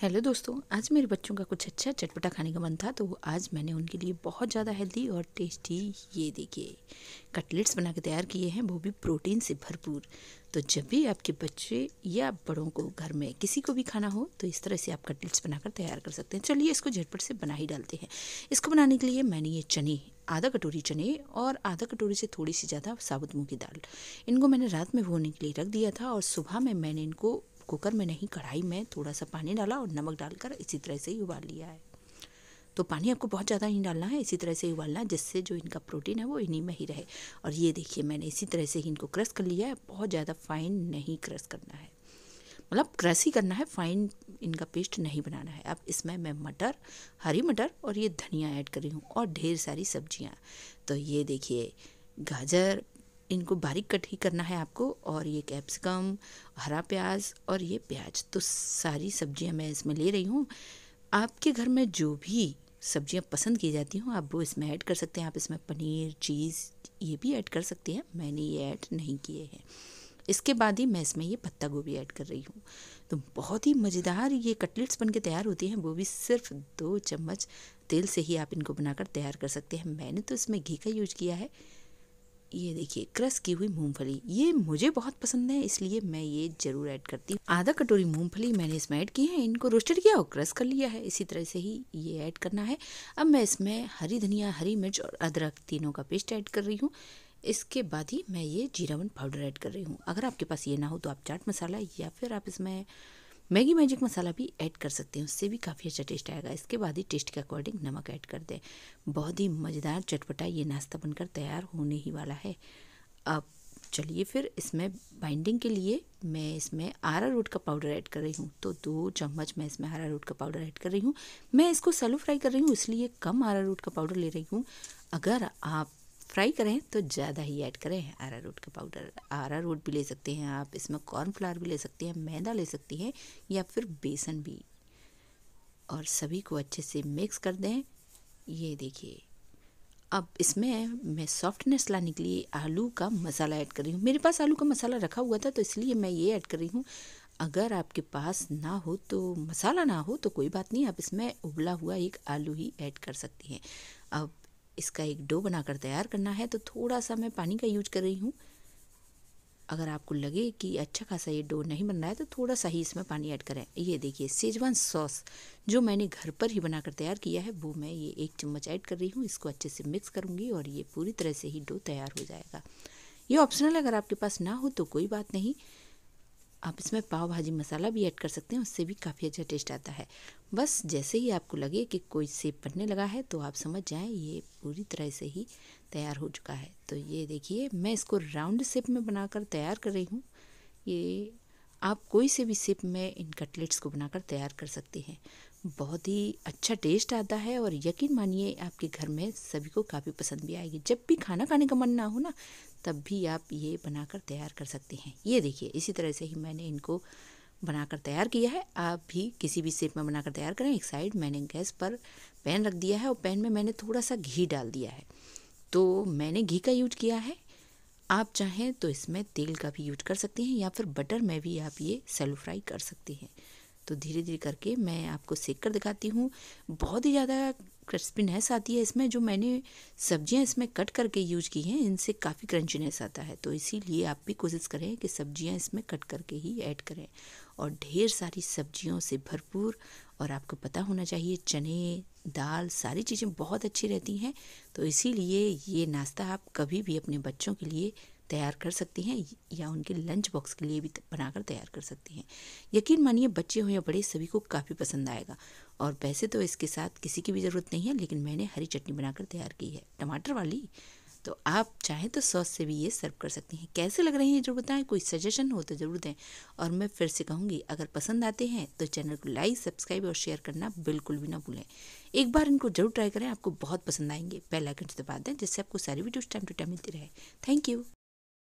hello दोस्तों आज मेरे बच्चों का कुछ अच्छा चटपटा खाने का मन था तो आज मैंने उनके लिए बहुत ज़्यादा हेल्दी और टेस्टी ये देखिए कटलेट्स बना के तैयार किए हैं वो भी प्रोटीन से भरपूर तो जब भी आपके बच्चे या बड़ों को घर में किसी को भी खाना हो तो इस तरह से आप कटलेट्स बनाकर तैयार कर सकते हैं चलिए इसको झटपट से बना ही डालते हैं इसको बनाने के लिए मैंने ये चने आधा कटोरी चने और आधा कटोरी से थोड़ी सी ज़्यादा साबुत मूँग की दाल इनको मैंने रात में भोने के लिए रख दिया था और सुबह में मैंने इनको कुकर में नहीं कढ़ाई में थोड़ा सा पानी डाला और नमक डालकर इसी तरह से ही उबाल लिया है तो पानी आपको बहुत ज़्यादा नहीं डालना है इसी तरह से उबालना है जिससे जो इनका प्रोटीन है वो इन्हीं में ही रहे और ये देखिए मैंने इसी तरह से ही इनको क्रश कर लिया है बहुत ज़्यादा फाइन नहीं क्रश करना है मतलब क्रश ही करना है फाइन इनका पेस्ट नहीं बनाना है अब इसमें मैं मटर हरी मटर और ये धनिया ऐड कर रही हूँ और ढेर सारी सब्जियाँ तो ये देखिए गाजर इनको बारीक कट ही करना है आपको और ये कैप्सिकम हरा प्याज और ये प्याज तो सारी सब्जियां मैं इसमें ले रही हूँ आपके घर में जो भी सब्जियां पसंद की जाती हूँ आप वो इसमें ऐड कर सकते हैं आप इसमें पनीर चीज़ ये भी ऐड कर सकते हैं मैंने ये ऐड नहीं किए हैं इसके बाद ही मैं इसमें ये पत्ता गोभी ऐड कर रही हूँ तो बहुत ही मज़ेदार ये कटलेट्स बन के तैयार होती हैं वो भी सिर्फ दो चम्मच तेल से ही आप इनको बनाकर तैयार कर सकते हैं मैंने तो इसमें घी का यूज किया है ये देखिए क्रस की हुई मूंगफली ये मुझे बहुत पसंद है इसलिए मैं ये जरूर ऐड करती हूँ आधा कटोरी मूंगफली मैंने इसमें ऐड की है इनको रोस्टेड किया और क्रस कर लिया है इसी तरह से ही ये ऐड करना है अब मैं इसमें हरी धनिया हरी मिर्च और अदरक तीनों का पेस्ट ऐड कर रही हूँ इसके बाद ही मैं ये जीरावन पाउडर ऐड कर रही हूँ अगर आपके पास ये ना हो तो आप चाट मसाला या फिर आप इसमें मैगी मैजिक मसाला भी ऐड कर सकते हैं उससे भी काफ़ी अच्छा टेस्ट आएगा इसके बाद ही टेस्ट के अकॉर्डिंग नमक ऐड कर दें बहुत ही मज़ेदार चटपटा ये नाश्ता बनकर तैयार होने ही वाला है अब चलिए फिर इसमें बाइंडिंग के लिए मैं इसमें आरा रोट का पाउडर ऐड कर रही हूँ तो दो चम्मच मैं इसमें आरा रूट का पाउडर ऐड कर रही हूँ मैं इसको सेलो फ्राई कर रही हूँ इसलिए कम आरा रोट का पाउडर ले रही हूँ अगर आप फ्राई करें तो ज़्यादा ही ऐड करें आरा रोट का पाउडर आरा रोट भी ले सकते हैं आप इसमें कॉर्नफ्लावर भी ले सकते हैं मैदा ले सकती हैं या फिर बेसन भी और सभी को अच्छे से मिक्स कर दें ये देखिए अब इसमें मैं सॉफ्टनेस लाने के लिए आलू का मसाला ऐड कर रही हूँ मेरे पास आलू का मसाला रखा हुआ था तो इसलिए मैं ये ऐड कर रही हूँ अगर आपके पास ना हो तो मसाला ना हो तो कोई बात नहीं आप इसमें उबला हुआ एक आलू ही ऐड कर सकती हैं अब इसका एक डो बनाकर तैयार करना है तो थोड़ा सा मैं पानी का यूज कर रही हूँ अगर आपको लगे कि अच्छा खासा ये डो नहीं बन रहा है तो थोड़ा सा ही इसमें पानी ऐड करें ये देखिए सेजवान सॉस जो मैंने घर पर ही बनाकर तैयार किया है वो मैं ये एक चम्मच ऐड कर रही हूँ इसको अच्छे से मिक्स करूँगी और ये पूरी तरह से ही डो तैयार हो जाएगा ये ऑप्शनल अगर आपके पास ना हो तो कोई बात नहीं आप इसमें पाव भाजी मसाला भी ऐड कर सकते हैं उससे भी काफ़ी अच्छा टेस्ट आता है बस जैसे ही आपको लगे कि कोई सेब पड़ने लगा है तो आप समझ जाएं ये पूरी तरह से ही तैयार हो चुका है तो ये देखिए मैं इसको राउंड शेप में बनाकर तैयार कर रही हूँ ये आप कोई से भी सिप में इन कटलेट्स को बनाकर तैयार कर सकते हैं बहुत ही अच्छा टेस्ट आता है और यकीन मानिए आपके घर में सभी को काफ़ी पसंद भी आएगी जब भी खाना खाने का मन ना हो ना तब भी आप ये बनाकर तैयार कर सकते हैं ये देखिए इसी तरह से ही मैंने इनको बनाकर तैयार किया है आप भी किसी भी सेप में बनाकर तैयार करें एक साइड मैंने गैस पर पैन रख दिया है और पैन में मैंने थोड़ा सा घी डाल दिया है तो मैंने घी का यूज किया है आप चाहें तो इसमें तेल का भी यूज कर सकते हैं या फिर बटर में भी आप ये सेलो फ्राई कर सकते हैं तो धीरे धीरे करके मैं आपको सेक कर दिखाती हूँ बहुत ही ज़्यादा क्रिस्पीनेस आती है इसमें जो मैंने सब्जियाँ इसमें कट करके यूज की हैं इनसे काफ़ी क्रंचीनेस आता है तो इसीलिए आप भी कोशिश करें कि सब्ज़ियाँ इसमें कट करके ही ऐड करें और ढेर सारी सब्जियों से भरपूर और आपको पता होना चाहिए चने दाल सारी चीज़ें बहुत अच्छी रहती हैं तो इसीलिए ये नाश्ता आप कभी भी अपने बच्चों के लिए तैयार कर सकती हैं या उनके लंच बॉक्स के लिए भी बनाकर तैयार कर सकती हैं यकीन मानिए बच्चे हों या बड़े सभी को काफ़ी पसंद आएगा और वैसे तो इसके साथ किसी की भी ज़रूरत नहीं है लेकिन मैंने हरी चटनी बनाकर तैयार की है टमाटर वाली तो आप चाहें तो सॉस से भी ये सर्व कर सकती हैं कैसे लग रहे हैं जरूर बताएं कोई सजेशन हो तो ज़रूर दें और मैं फिर से कहूँगी अगर पसंद आते हैं तो चैनल को लाइक सब्सक्राइब और शेयर करना बिल्कुल भी ना भूलें एक बार इनको जरूर ट्राई करें आपको बहुत पसंद आएंगे पहला कंट दबा दें जिससे आपको सारी वीडियोज टाइम टू टाइम मिलती रहे थैंक यू